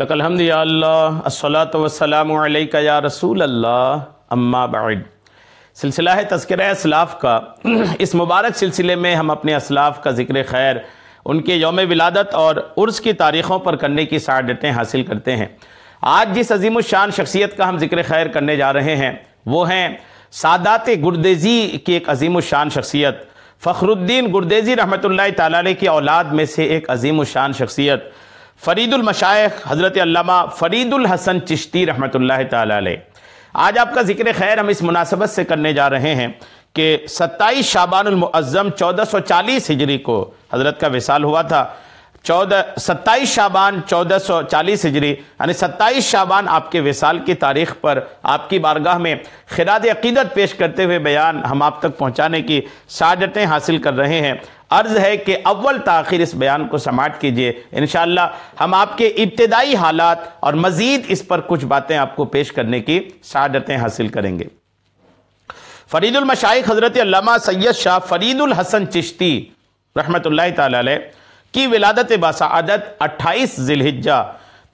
लकलहमद वसलाम या रसूल अल्लाह अम्मा बाइड सिलसिला है तस्कर असलाफ़ का इस मुबारक सिलसिले में हम अपने असलाफ़ का ज़िक्र खैर उनके योम विलादत और उर्स की तारीख़ों पर करने की शादतें हासिल करते हैं आज जिस अजीम शान शख्सियत का हम ज़िक्र खैर करने जा रहे हैं वो हैं सादात गुरदेजी की एक अजीम शान शख्सियत फ़खरुद्दीन गुरदेजी रहमत ला तौलाद औलाद में से एक अजीम शान शख्सियत फ़रीदुलमशाख हज़रत फ़रीदुल हसन चिश्ती रहमत ताल आज आपका ज़िक्र खैर हम इस मुनासबत से करने जा रहे हैं कि सत्ताईस शाबानमज़म चौदह सौ चालीस हिजरी को हज़रत का विसाल हुआ था चौदह सत्ताईस शाबान चौदह सौ चालीस हिजरी यानी सत्ताईस शाबान आपके विसाल की तारीख पर आपकी बारगाह में खिराद अकीदत पेश करते हुए बयान हम आप तक पहुँचाने की सादतें हासिल कर रहे हैं अर्ज़ है कि अव्वल तखिर इस बयान को समाट कीजिए इन हम आपके इब्तदाई हालात और मज़ीद इस पर कुछ बातें आपको पेश करने की शहादतें हासिल करेंगे फ़रीदुलमशाइ हज़रत सैयद शाह फ़रीदुल हसन चिश्ती रहमत ताल की विलादत बसादत अट्ठाईस जिलहिजा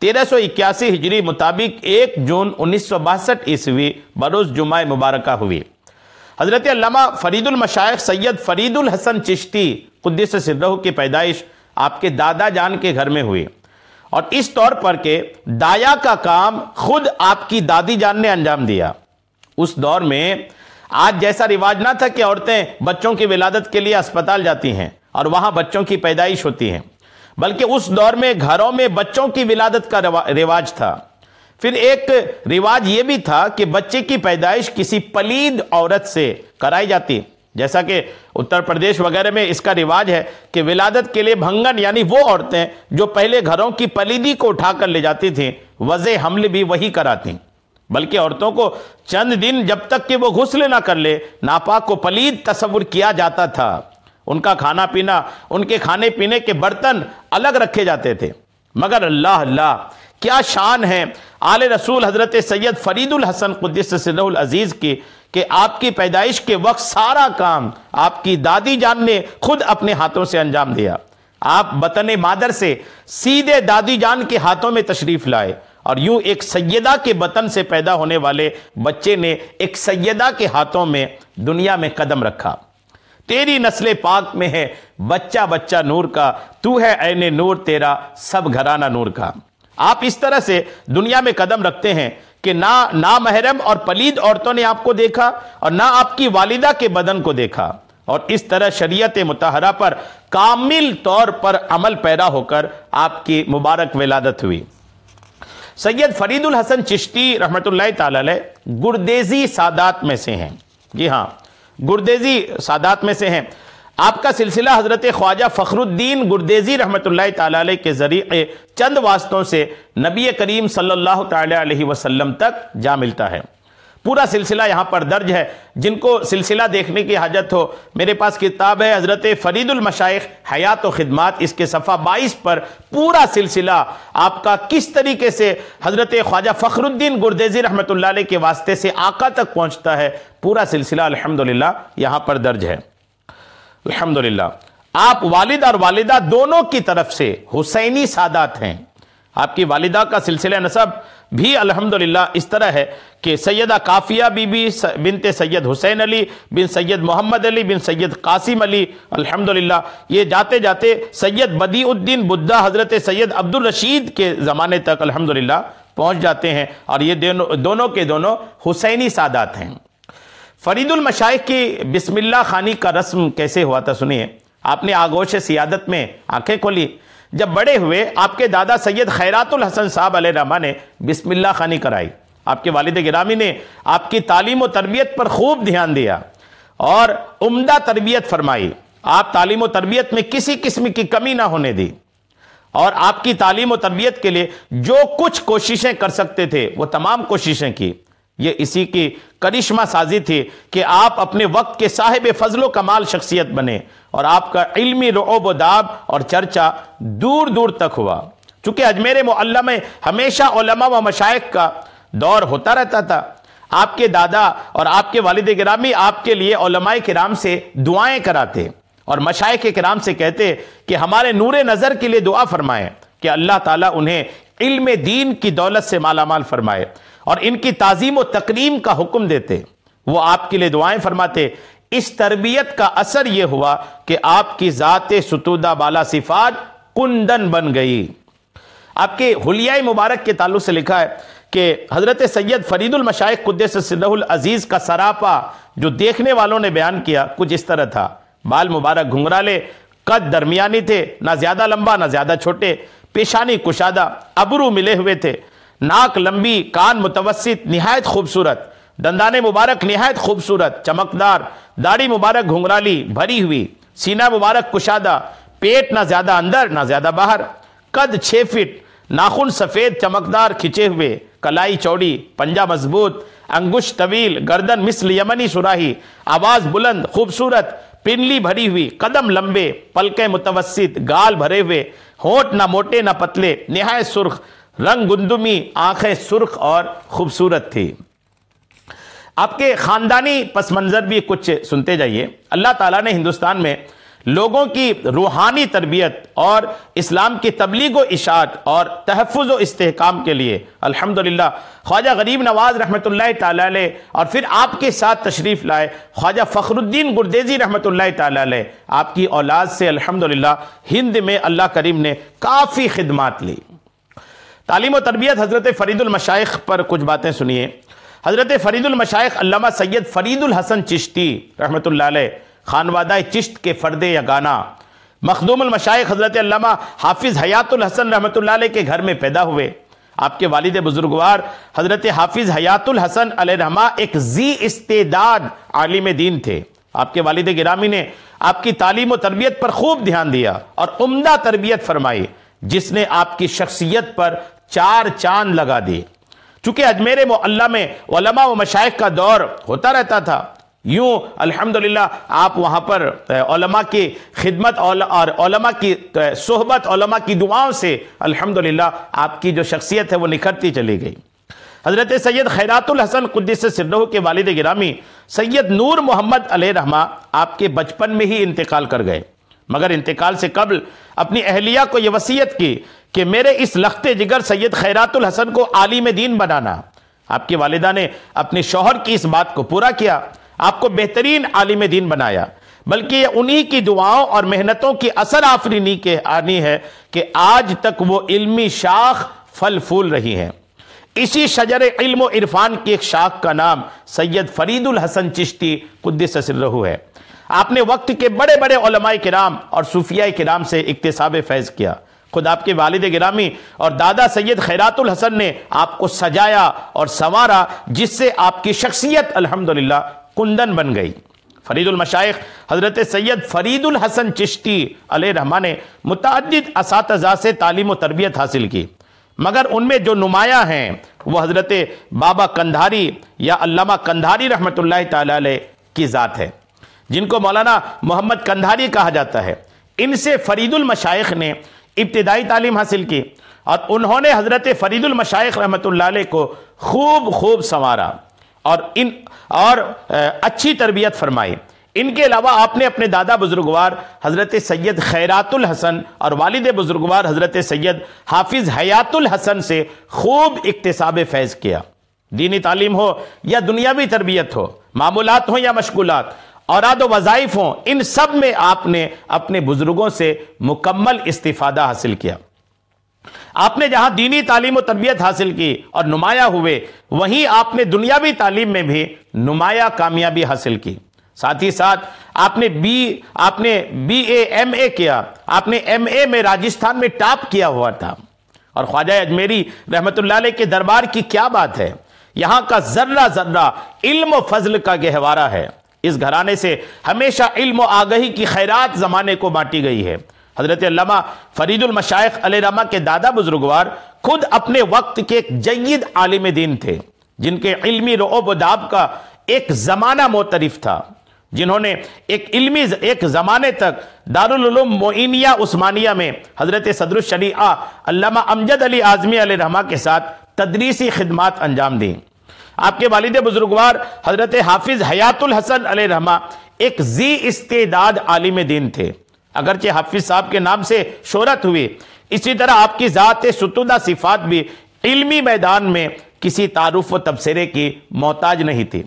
तेरह सौ इक्यासी हिजरी मुताबिक एक जून उन्नीस सौ बासठ ईस्वी बरोज़ जुमा मुबारक हुई हज़रत अल्लामा फरीदुल मशाइफ सैयद फरीदुल हसन चिश्ती से सिद्धू की पैदाइश आपके दादा जान के घर में हुई और इस तौर पर के दाया का काम खुद आपकी दादी जान ने अंजाम दिया उस दौर में आज जैसा रिवाज ना था कि औरतें बच्चों की विलादत के लिए अस्पताल जाती हैं और वहां बच्चों की पैदाइश होती है बल्कि उस दौर में घरों में बच्चों की विलादत का रिवाज था फिर एक रिवाज यह भी था कि बच्चे की पैदाइश किसी पलीद औरत से कराई जाती जैसा कि उत्तर प्रदेश वगैरह में इसका रिवाज है कि विलादत के लिए भंगन यानी वो औरतें जो पहले घरों की पलीदी को उठाकर ले जाती थी वजह हमले भी वही कराती बल्कि औरतों को चंद दिन जब तक कि वो घुसले ना कर ले नापाक को पलीद तस्वुर किया जाता था उनका खाना पीना उनके खाने पीने के बर्तन अलग रखे जाते थे मगर अल्लाह अल्लाह क्या शान है आल रसूल हज़रत सैयद फरीदुल हसन कुदस अज़ीज़ कि आपकी पैदाइश के वक्त सारा काम आपकी दादी जान ने खुद अपने हाथों से अंजाम दिया आप बतन मादर से सीधे दादी जान के हाथों में तशरीफ़ लाए और यूं एक सैयदा के बतन से पैदा होने वाले बच्चे ने एक सैयदा के हाथों में दुनिया में कदम रखा तेरी नस्ल पाक में है बच्चा बच्चा नूर का तू है ऐने नूर तेरा सब घराना नूर का आप इस तरह से दुनिया में कदम रखते हैं कि ना ना महरम और पलीद औरतों ने आपको देखा और ना आपकी वालिदा के बदन को देखा और इस तरह शरीयत मुतहरा पर कामिल तौर पर अमल पैदा होकर आपकी मुबारक विलादत हुई सैयद फरीदुल हसन चिश्ती रहमत तुरदेजी गुरदेजी सादात में से हैं जी हाँ गुरदेजी सादात में से हैं आपका सिलसिला हज़रत ख्वाजा फ़खरुद्दीन गुरदेजी रहमत ताली के ज़रिए चंद वास्तों से नबी करीम सल्लल्लाहु अलैहि वसल्लम तक जा मिलता है पूरा सिलसिला यहाँ पर दर्ज है जिनको सिलसिला देखने की हाजत हो मेरे पास किताब है हज़रत फ़रीदुलमशाइख हयात व ख़दमात इसके सफ़ा बाईस पर पूरा सिलसिला आपका किस तरीके से हज़रत ख्वाजा फ़खरुद्दीन गुरदेजी रहमत के वास्ते से आका तक पहुँचता है पूरा सिलसिला अलहमदिल्ला यहाँ पर दर्ज है अल्हम्दुलिल्लाह आप वालिद और वालिदा दोनों की तरफ से हुसैनी सादात हैं आपकी वालिदा का सिलसिला नसब भी अल्हम्दुलिल्लाह इस तरह है कि सैदा काफिया बीबी बिनते सैयद हुसैन अली बिन सैयद मोहम्मद अली बिन सैयद कासिम अली अल्हम्दुलिल्लाह ये जाते जाते सैयद बदीउद्दीन बुद्धा हज़रत सैयद अब्दुल रशीद के ज़माने तक अल्हम्दुलिल्लाह पहुंच जाते हैं और ये दोनों के दोनों हुसैनी सादात हैं फरीदुल मशाइ की बिस्मिल्ला खानी का रस्म कैसे हुआ था सुनिए आपने आगोश सियादत में आंखें खोली जब बड़े हुए आपके दादा सैयद खैरातुल हसन साहब रामा ने बिस्मिल्ला खानी कराई आपके वालिद गिरामी ने आपकी तालीम व तरबियत पर खूब ध्यान दिया और उम्दा तरबियत फरमाई आप तालीम व तरबियत में किसी किस्म की कमी ना होने दी और आपकी तालीम व तरबियत के लिए जो कुछ कोशिशें कर सकते थे वो तमाम कोशिशें की ये इसी की करिश्मा साजी थी कि आप अपने वक्त के साहिब फजलो कमाल शख्सियत बने और आपका इल्मी रोब दाब और चर्चा दूर दूर तक हुआ चूंकि अजमेर मोल्ला में हमेशा व मशाइक का दौर होता रहता था आपके दादा और आपके वालद ग्रामी आपके लिए कराम से दुआएं कराते और मशाइ कराम से कहते कि हमारे नूर नज़र के लिए दुआ फरमाएं कि अल्लाह ताला उन्हें इल्म दीन की दौलत से मालामाल फरमाए और इनकी ताजीम और तकरीम का हुक्म देते वो आपके लिए दुआएं फरमाते इस तरबियत का असर यह हुआ कि आपकी ज़ात सतूदा बाला सिफात कुंदन बन गई आपके हुलिया मुबारक के ताल्लुक से लिखा है कि हज़रत सैयद फरीदुलमशाइ अजीज का सरापा जो देखने वालों ने बयान किया कुछ इस तरह था बाल मुबारक घुंघराले कद दरमियानी थे ना ज़्यादा लंबा ना ज़्यादा छोटे पेशानी कुशादा अबरू मिले हुए थे नाक लंबी कान मुतवसित नहायत खूबसूरत दंदाने मुबारक नहायत खूबसूरत चमकदार दाढ़ी मुबारक घुंघराली भरी हुई सीना मुबारक कुशादा पेट ना ज़्यादा अंदर ना ज़्यादा बाहर कद छः फिट नाखून सफ़ेद चमकदार खिंचे हुए कलाई चौड़ी पंजा मजबूत अंगुश तवील गर्दन मिसल यमनी सुराही आवाज़ बुलंद खूबसूरत पिनली भरी हुई कदम लंबे पलके मुतवसित गाल भरे हुए होठ ना मोटे ना पतले नहायत सुर्ख रंग गुंदुमी आंखें सुर्ख और खूबसूरत थी आपके ख़ानदानी पस मंज़र भी कुछ सुनते जाइए अल्लाह ताला ने हिंदुस्तान में लोगों की रूहानी तरबियत और इस्लाम की तबलीग व इशात और तहफ़ व इसकाम के लिए अल्हम्दुलिल्लाह ख्वाजा गरीब नवाज़ रहमत ताल और फिर आपके साथ तशरीफ़ लाए ख्वाजा फ़खरुद्दीन गुरदेजी रहमत ताल आपकी औलाद से अल्हम्दुलिल्लाह हिंद में अल्लाह करीम ने काफ़ी खिदमात ली तालीम तरबियत हज़रत फ़रीदुलमशाइख पर कुछ बातें सुनिए हज़रत फरीदुलमशाइ अल्लामा सैयद फ़रीदुल हसन चिश्ती रहमत खानवादा चिश्त के फर्दे या गाना मखदूमशाइख हज़रत हाफिज़ हयातुल हसन रहमत के घर में पैदा हुए आपके वालिद बुजुर्गवार हज़रत हाफिज़ हयातुल हसन एक जी इस्तेदाद आलिम दीन थे आपके वालिद गिरामी ने आपकी तालीम तरबियत पर खूब ध्यान दिया और उमदा तरबियत फरमाई जिसने आपकी शख्सियत पर चार चांद लगा दिए चूंकि अजमेर मोल्ला में वलमा व मशाइ का दौर होता रहता था यूं अल्हम्दुलिल्लाह आप वहां पर ओलमा की खिदमत और ओलमा की सोहबत ओलमा की दुआओं से अल्हम्दुलिल्लाह आपकी जो शख्सियत है वो निखरती चली गई हज़रत सैयद खैरातुल हसन कुद्दीस सिरदह के वालिद गिरामी सैयद नूर मोहम्मद अलहमा आपके बचपन में ही इंतकाल कर गए मगर इंतकाल से कबल अपनी अहलिया को यह वसीयत की कि मेरे इस लखते जिगर सैयद खैरातुल हसन को आलिम दीन बनाना आपके वालिदा ने अपने शोहर की इस बात को पूरा किया आपको बेहतरीन आलिम दीन बनाया बल्कि ये उन्हीं की दुआओं और मेहनतों की असर आफरीनी के आनी है कि आज तक वो इल्मी शाख फल फूल रही हैं इसी शजर इल्म इरफान की एक शाख का नाम सैयद फरीदुल हसन चिश्ती कुद्दस है आपने वक्त के बड़े बड़े ओलमाए कराम और सूफिया किराम से इकतसाब फैज़ किया खुद आपके वालिद गिरामी और दादा सैयद खैरातुल हसन ने आपको सजाया और संवारा जिससे आपकी शख्सियत अल्हम्दुलिल्लाह कुंदन बन गई फरीदुल मशाइख हज़रत सैयद फरीदुल हसन चिश्ती रहमा ने मुतद इस से तालीम और तरबियत हासिल की मगर उनमें जो नुमाया हैं वह हज़रत बाबा कंधारी या अलामा कंधारी रहमत की ज़ात है जिनको मौलाना मोहम्मद कंधारी कहा जाता है इनसे फरीदुल मशाइ ने इब्तदाई तालीम हासिल की और उन्होंने हज़रत फरीदुल मशाइख रहमत को खूब खूब संवारा और इन और अच्छी तरबियत फरमाई इनके अलावा आपने अपने दादा बुजुर्गवार हज़रत सैयद खैरातुल हसन और वालिद बुजुर्गवार हज़रत सैयद हाफिज़ हयातुल हसन से खूब इकतसाब फैज़ किया दीनी तालीम हो या दुनियावी तरबियत हो मामूलत हो या मशगूलत औराद वज़ाइफ हों इन सब में आपने अपने बुज़ुर्गों से मुकम्मल इस्तीफ़ादा हासिल किया आपने जहां दीनी तालीम और तरबियत हासिल की और नुमाया हुए वहीं आपने दुनियावी तालीम में भी नुमाया कामयाबी हासिल की साथ ही साथ आपने बी आपने बी ए एम ए किया आपने एम ए में राजस्थान में टॉप किया हुआ था और ख्वाजा अजमेरी रहमत के दरबार की क्या बात है यहां का जर्रा जर्रा इल्म फजल का गहवारा है इस घराने से हमेशा इल्म आगही की खैरात ज़माने को बांटी गई है हज़रत अल्लामा फरीदुलमशाख अलरमा के दादा बुजुर्गवार खुद अपने वक्त के एक जयद आलिम दीन थे जिनके इल्मी रोब दाब का एक ज़माना मोतरफ था जिन्होंने एक इल्मी एक ज़माने तक दारुलूम मोइनिया उस्मानिया में हज़रत सदरुशरी अल्लामा अमजद अली आज़मी रहमा के साथ तदरीसी खदमात अंजाम दी आपके वालिद बुजुर्गवार हजरत हाफिज हयातुल हसन अल रहमा एक जी इस्तेदाद आलिम दिन थे अगरचे हाफिज साहब के नाम से शोहरत हुई इसी तरह आपकी ज़ात सतुदा सिफात भी इल्मी मैदान में किसी तारुफ व तबसरे की मोहताज नहीं थी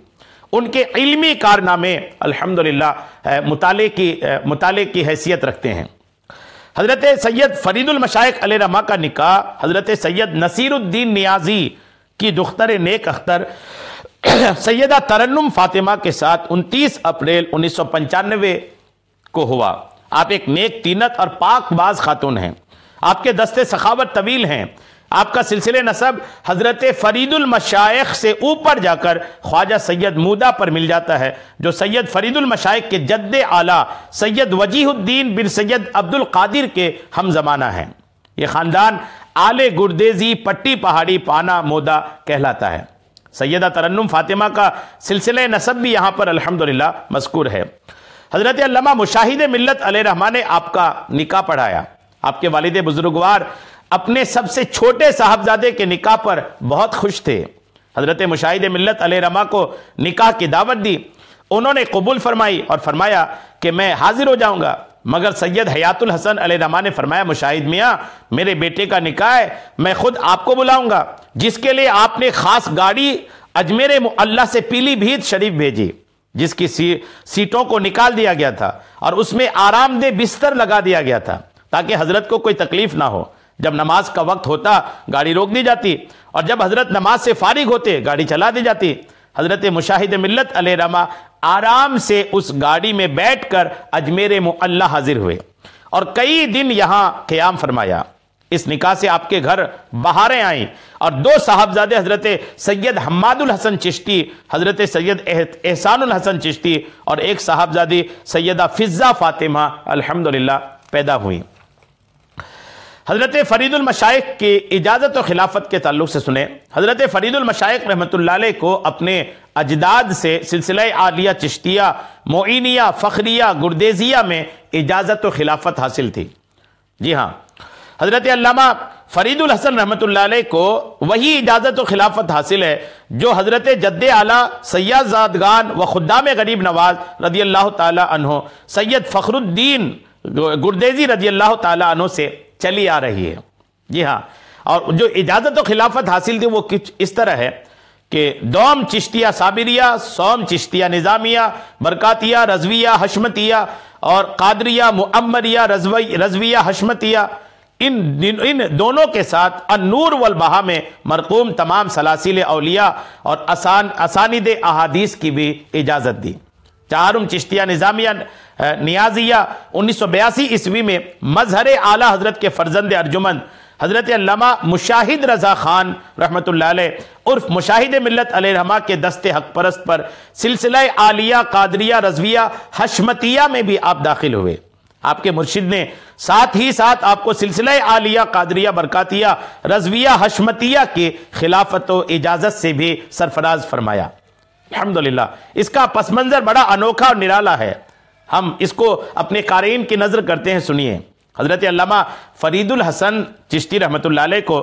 उनके इल्मी कारनामे अल्हम्दुलिल्लाह मुताले की मुताले की हैसियत रखते हैं हज़रत सैयद फरीदुल मशाइक अल रमा का निकाह हज़रत सैयद नसीरुद्दीन नियाजी की दुख्तर नेक अख्तर सैदा तरन्नुम फातिमा के साथ 29 अप्रैल उन्नीस को हुआ आप एक नेक तीनत और पाकबाज खातून हैं आपके दस्ते सखावत तवील हैं आपका सिलसिले नसब हज़रत मशाइख से ऊपर जाकर ख्वाजा सैयद मूदा पर मिल जाता है जो सैयद मशाइख के जद्दे आला सैयद वजीहुद्दीन बिन सैयद अब्दुल कादिर के हम ज़माना है ये ख़ानदान आले गुरदेजी पट्टी पहाड़ी पाना मोदा कहलाता है सैदा तरन्नुम फातिमा का सिलसिला नसब भी यहाँ पर अल्हम्दुलिल्लाह मस्कूर है हज़रत अल्लामा मुशाहिद मिलत रहमान ने आपका निकाह पढ़ाया आपके वालिद बुजुर्गवार अपने सबसे छोटे साहबजादे के निका पर बहुत खुश थे हज़रत मुशाहिद मिलत रहमा को निकाह की दावत दी उन्होंने कबूल फरमाई और फरमाया कि मैं हाजिर हो जाऊंगा मगर सैयद हयातुल हसन अलहमा ने फरमाया मुशाहिद मियाँ मेरे बेटे का निकाय मैं खुद आपको बुलाऊंगा जिसके लिए आपने ख़ास गाड़ी अजमेर अल्लाह से पीली भीत शरीफ भेजी जिसकी सी, सीटों को निकाल दिया गया था और उसमें आरामदेह बिस्तर लगा दिया गया था ताकि हज़रत को कोई तकलीफ़ ना हो जब नमाज का वक्त होता गाड़ी रोक दी जाती और जब हज़रत नमाज से फारिग होते गाड़ी चला दी जाती हज़रत मुशाहिद मिलत अलहमा आराम से उस गाड़ी में बैठकर अजमेर मुअल्ला हाजिर हुए और कई दिन यहां क्याम फरमाया इस निकाह से आपके घर बहारें आई और दो साहबजादे हजरत सैयद हम्मादुल हसन चिश्ती हजरत सैयद एहसानुल हसन चिश्ती और एक साहबजादी सैयदा फिज़ा फातिमा अल्हम्दुलिल्लाह पैदा हुई हज़रत फ़रीदुलमशाइ की इजाज़त और खिलाफत के ताल्लुक से सुने हज़रत फ़रीदुलमशाइ रहमत को अपने अजदाद से सिलसिला आलिया चिश्तिया मोइनिया फ़खरिया गुरदेजिया में इजाज़त और खिलाफत हासिल थी जी हाँ हज़रत अल्लामा फ़रीदुल हसन रहमत को वही इजाज़त और खिलाफत हासिल है जो हज़रत जद्द आला सयादगान व खुदाम गरीब नवाज रदी अल्लाह तहो सैयद फ़खरुद्दीन गुरदेजी रजी अल्लाह तहों से चली आ रही है जी हाँ और जो इजाज़त व खिलाफत हासिल थी वो किस इस तरह है कि दोम चिश्तिया साबिरिया सोम चिश्तिया निज़ामिया बरकातिया रजविया हशमतिया और कादरिया मुअम्मरिया रजविया हशमतिया इन इन दोनों के साथ अनूर वल बहा में मरकूम तमाम सलासिल अलिया और आसान असानिद अहादीस की भी इजाज़त दी चारुम चिश्तिया निज़ामिया नियाजिया उन्नीस सौ बयासी ईस्वी में मजहर आला हजरत के फर्जंद अर्जुमन हजरत लमा मुशाहिद रज़ा ख़ान रहमत उर्फ मुशाहिद मिलत अलहमा के दस्ते हक परस्त पर सिलसिला आलिया कादरिया रजविया हशमतिया में भी आप दाखिल हुए आपके मुर्शिद ने साथ ही साथ आपको सिलसिला आलिया कादरिया बरकातिया रजविया हशमतिया के खिलाफत इजाज़त से भी सरफराज फरमाया अलहमदिल्ला इसका पस मंज़र बड़ा अनोखा और निराला है हम इसको अपने कारीन की नज़र करते हैं सुनिए हज़रत अलामा फरीदुल हसन चिश्ती रहमत को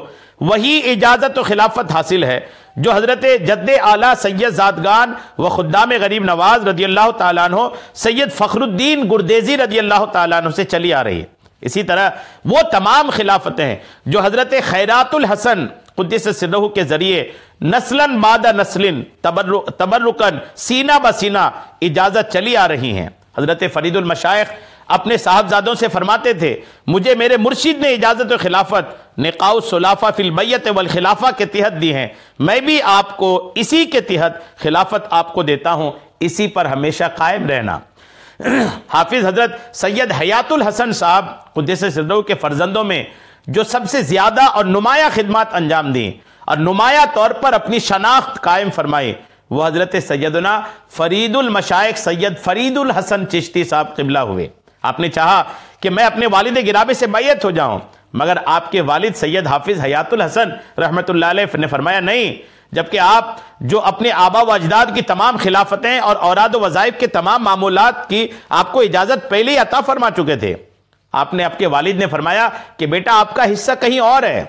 वही इजाज़त व खिलाफत हासिल है जो हज़रत जद्द आला सैयद जादगान व खुदाम गरीब नवाज रजी अल्लाह तु सैयद फ़खरुद्दीन गुरदेजी रजी अल्लाह तु से चली आ रही है इसी तरह वो तमाम खिलाफतें हैं जो हज़रत खैरातुल हसन कुदस सिरहू के ज़रिए नस्लन मादा नस्लिन तबर्रुकन सीना ब सीना इजाज़त चली आ रही हैं हज़रत फ़रीदुलमशाइ अपने साहबजादों से फरमाते थे मुझे मेरे मुर्शिद ने इजाज़त व खिलाफत नकाउ सलाफ़ा फिलबैत वलखिलाफ़ा के तहत दी हैं मैं भी आपको इसी के तहत खिलाफत आपको देता हूँ इसी पर हमेशा कायम रहना हाफिज़ हज़रत सैयद हयातुल हसन साहब कुदस सिद्धू के फर्जंदों में जो सबसे ज़्यादा और नुमाया खिदमत अंजाम दी और नुमाया तौर पर अपनी शनाख्त कायम फरमाई वह हज़रत सैदना फ़रीदुल मशाइक सैयद फ़रीदुल हसन चिश्ती साहब किबला हुए आपने चाहा कि मैं अपने वालिद गिराबे से बैत हो जाऊं मगर आपके वालिद सैयद हाफिज़ हयातुल हसन रहमत ने फरमाया नहीं जबकि आप जो अपने आबा व अजदाद की तमाम खिलाफतें और औराद वज़ाइफ के तमाम मामूलत की आपको इजाज़त पहले ही अता फरमा चुके थे आपने आपके वालिद ने फरमाया कि बेटा आपका हिस्सा कहीं और है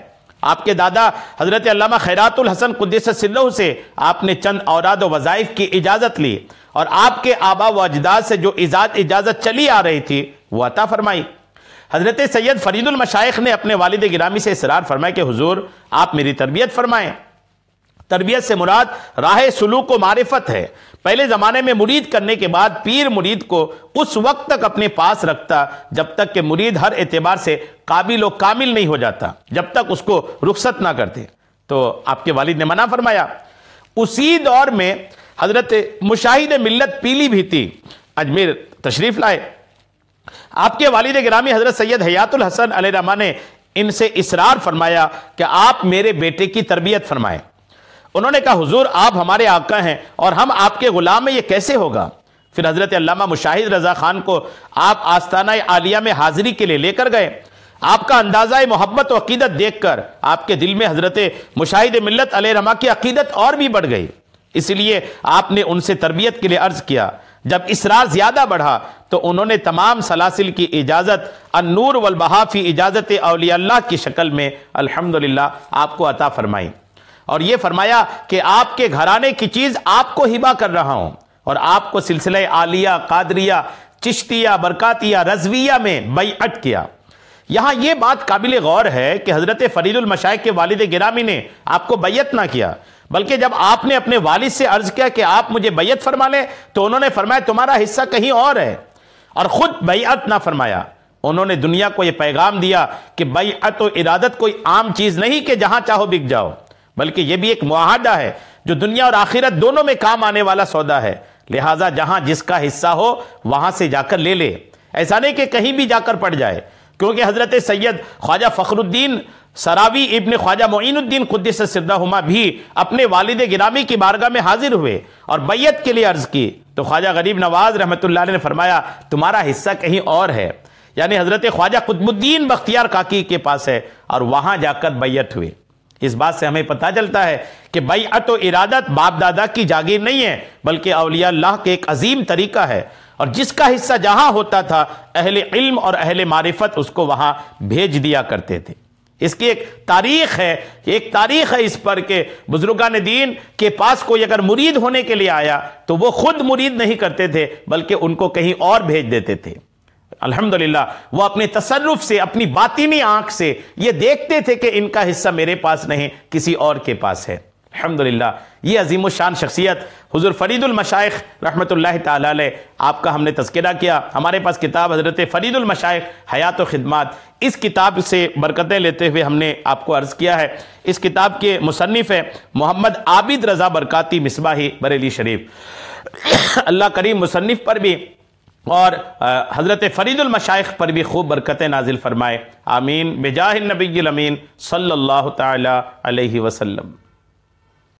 आपके दादा हज़रत अल्लामा खैरातुल हसन कुद्दीस सिल्लू से आपने चंद औराद वज़ाइफ की इजाज़त ली और आपके आबा व अजदाद से जो इजाज़ इजाज़त चली आ रही थी वो अता फरमाई हज़रत सैयद फरीदुल ने अपने वालद गिरामी से इसरार फरमाए कि हजूर आप मेरी तरबियत फरमाएं तरबियत से मुराद राह सलूक को मारिफत है पहले ज़माने में मुरीद करने के बाद पीर मुरीद को उस वक्त तक अपने पास रखता जब तक कि मुरीद हर एतबार से काबिल व कामिल नहीं हो जाता जब तक उसको रुखसत ना करते तो आपके वालिद ने मना फरमाया उसी दौर में हजरत मुशाहिद मिलत पीली भी थी अजमेर तशरीफ लाए आपके वालिद ग्रामी हजरत सैयद हयातुल हसन अल रमा ने इनसे इसरार फरमाया कि आप मेरे बेटे की तरबियत फरमाएं उन्होंने कहा हुजूर आप हमारे आका हैं और हम आपके गुलाम में ये कैसे होगा फिर हजरत अल्लामा मुशाहिद रजा खान को आप आस्थाना आलिया में हाजिरी के लिए लेकर गए आपका अंदाज़ा मोहब्बत और अकीदत देख कर आपके दिल में हजरत मुशाहिद मिलत रमा की अकीदत और भी बढ़ गई इसलिए आपने उनसे तरबियत के लिए अर्ज किया जब इसरार ज़्यादा बढ़ा तो उन्होंने तमाम सलासिल की इजाज़त अनूर वलबहाफ़ी इजाज़त अलिया की शक्ल में अल्हम्दुलिल्लाह आपको अता फरमाई और यह फरमाया कि आपके घराने की चीज आपको हिबा कर रहा हूं और आपको सिलसिले आलिया कादरिया चिश्तिया बरकातिया रजविया में अट किया यहां यह बात काबिल गौर है कि हजरत फरीदुल के वालिद गिरामी ने आपको बैत ना किया बल्कि जब आपने अपने वालिद से अर्ज किया कि आप मुझे बैत फरमा लें तो उन्होंने फरमाया तुम्हारा हिस्सा कहीं और है और खुद बैत ना फरमाया उन्होंने दुनिया को यह पैगाम दिया कि बैत इरादत कोई आम चीज नहीं कि जहां चाहो बिक जाओ बल्कि यह भी एक मुआहदा है जो दुनिया और आखिरत दोनों में काम आने वाला सौदा है लिहाजा जहां जिसका हिस्सा हो वहां से जाकर ले ले ऐसा नहीं कि कहीं भी जाकर पड़ जाए क्योंकि हजरत सैयद ख्वाजा फ़खरुद्दीन सरावी इबन ख्वाजा मोइनुद्दीन कुद्दस सिद्धा भी अपने वालिद गिरामी की बारगाह में हाजिर हुए और बैत के लिए अर्ज़ की तो ख्वाजा गरीब नवाज रहमत ने फरमाया तुम्हारा हिस्सा कहीं और है यानी हज़रत ख्वाजा कुतबुद्दीन बख्तियार काकी के पास है और वहां जाकर बैत हुए इस बात से हमें पता चलता है कि भाई अतो इरादत बाप दादा की जागीर नहीं है बल्कि अलिया अल्लाह के एक अजीम तरीका है और जिसका हिस्सा जहां होता था अहले इल्म और अहले मारिफत उसको वहां भेज दिया करते थे इसकी एक तारीख है एक तारीख है इस पर के बुजुर्गान दीन के पास कोई अगर मुरीद होने के लिए आया तो वो खुद मुरीद नहीं करते थे बल्कि उनको कहीं और भेज देते थे अल्हम्दुलिल्लाह वो अपने तसरफ से अपनी बातिनी आंख से ये देखते थे कि इनका हिस्सा मेरे पास नहीं किसी और के पास है अल्हम्दुलिल्लाह ये अजीम शान शख्सियत हज़ुर फ़रीदुलमशाइ रहमत आपका हमने तस्करा किया हमारे पास किताब हज़रत फ़रीदुलमशाइ हयात खिदमात इस किताब से बरकतें लेते हुए हमने आपको अर्ज़ किया है इस किताब के मुसनफ़ है मोहम्मद आबिद रज़ा बरकती मिसबाही बरेली शरीफ अल्लाह करीम मुसनफ़ पर भी और हज़रत फ़रीदुल मशाइख पर भी खूब बरकत नाजिल फ़रमाए आमीन बेजाह नबी अमीन सल्लल्लाहु अलैहि वसल्लम